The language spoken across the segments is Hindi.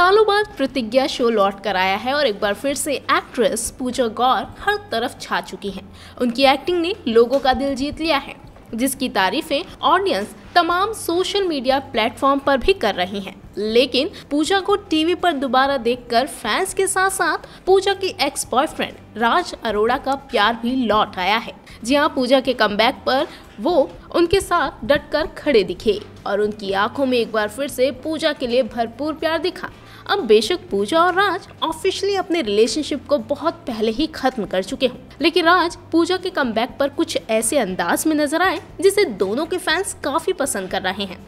सालों बाद प्रतिज्ञा शो लौट कर आया है और एक बार फिर से एक्ट्रेस पूजा गौर हर तरफ छा चुकी हैं उनकी एक्टिंग ने लोगों का दिल जीत लिया है जिसकी तारीफें ऑडियंस तमाम सोशल मीडिया प्लेटफॉर्म पर भी कर रही हैं लेकिन पूजा को टीवी पर दोबारा देखकर फैंस के साथ साथ पूजा की एक्स बॉयफ्रेंड राज अरोड़ा का प्यार भी लौट आया है जी हाँ पूजा के कम पर वो उनके साथ डटकर खड़े दिखे और उनकी आंखों में एक बार फिर से पूजा के लिए भरपूर प्यार दिखा अब बेशक पूजा और राज ऑफिशियली अपने रिलेशनशिप को बहुत पहले ही खत्म कर चुके हों लेकिन राज पूजा के कम पर कुछ ऐसे अंदाज में नजर आए जिसे दोनों के फैंस काफी पसंद कर रहे हैं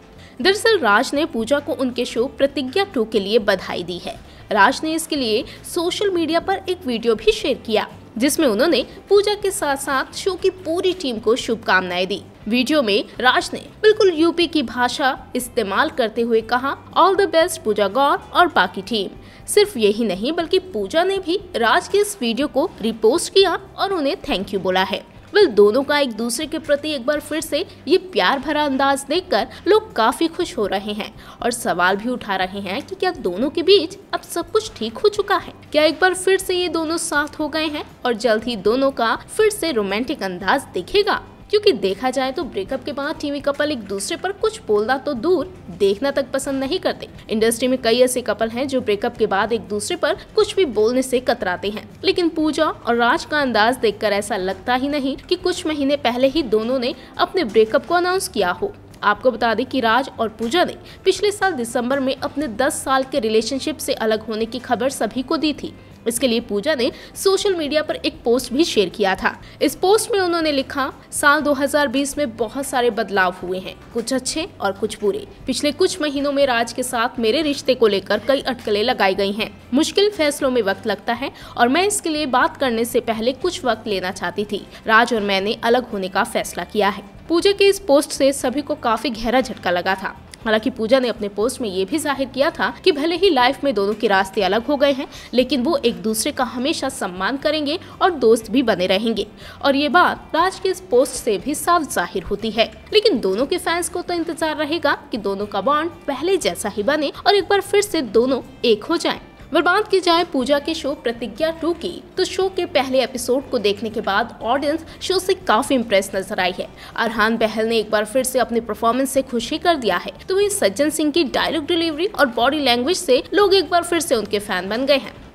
दरअसल राज ने पूजा को उनके शो प्रतिज्ञा टू के लिए बधाई दी है राज ने इसके लिए सोशल मीडिया पर एक वीडियो भी शेयर किया जिसमें उन्होंने पूजा के साथ साथ शो की पूरी टीम को शुभकामनाएं दी वीडियो में राज ने बिल्कुल यूपी की भाषा इस्तेमाल करते हुए कहा all the best Pooja Gaur और बाकी टीम सिर्फ यही नहीं बल्कि पूजा ने भी राज के इस वीडियो को रिपोस्ट किया और उन्हें थैंक यू बोला है वेल दोनों का एक दूसरे के प्रति एक बार फिर से ये प्यार भरा अंदाज देखकर लोग काफी खुश हो रहे हैं और सवाल भी उठा रहे हैं कि क्या दोनों के बीच अब सब कुछ ठीक हो चुका है क्या एक बार फिर से ये दोनों साथ हो गए हैं और जल्द ही दोनों का फिर से रोमांटिक अंदाज दिखेगा क्योंकि देखा जाए तो ब्रेकअप के बाद टीवी कपल एक दूसरे पर कुछ बोलना तो दूर देखना तक पसंद नहीं करते इंडस्ट्री में कई ऐसे कपल हैं जो ब्रेकअप के बाद एक दूसरे पर कुछ भी बोलने से कतराते हैं लेकिन पूजा और राज का अंदाज देख ऐसा लगता ही नहीं की कुछ महीने पहले ही दोनों ने अपने ब्रेकअप को अनाउंस किया हो आपको बता दें कि राज और पूजा ने पिछले साल दिसंबर में अपने 10 साल के रिलेशनशिप से अलग होने की खबर सभी को दी थी इसके लिए पूजा ने सोशल मीडिया पर एक पोस्ट भी शेयर किया था इस पोस्ट में उन्होंने लिखा साल 2020 में बहुत सारे बदलाव हुए हैं कुछ अच्छे और कुछ बुरे पिछले कुछ महीनों में राज के साथ मेरे रिश्ते को लेकर कई अटकलें लगाई गई हैं मुश्किल फैसलों में वक्त लगता है और मैं इसके लिए बात करने से पहले कुछ वक्त लेना चाहती थी राज और मैंने अलग होने का फैसला किया है पूजा के इस पोस्ट से सभी को काफी गहरा झटका लगा था हालांकि पूजा ने अपने पोस्ट में ये भी जाहिर किया था कि भले ही लाइफ में दोनों के रास्ते अलग हो गए हैं लेकिन वो एक दूसरे का हमेशा सम्मान करेंगे और दोस्त भी बने रहेंगे और ये बात राज के इस पोस्ट से भी साफ जाहिर होती है लेकिन दोनों के फैंस को तो इंतजार रहेगा कि दोनों का बॉन्ड पहले जैसा ही बने और एक बार फिर से दोनों एक हो जाएं। अगर बात की जाए पूजा के शो प्रतिज्ञा टू की तो शो के पहले एपिसोड को देखने के बाद ऑडियंस शो से काफी इम्प्रेस नजर आई है अरहान बहल ने एक बार फिर से अपनी परफॉर्मेंस से खुशी कर दिया है तो वही सज्जन सिंह की डायलॉग डिलीवरी और बॉडी लैंग्वेज से लोग एक बार फिर से उनके फैन बन गए हैं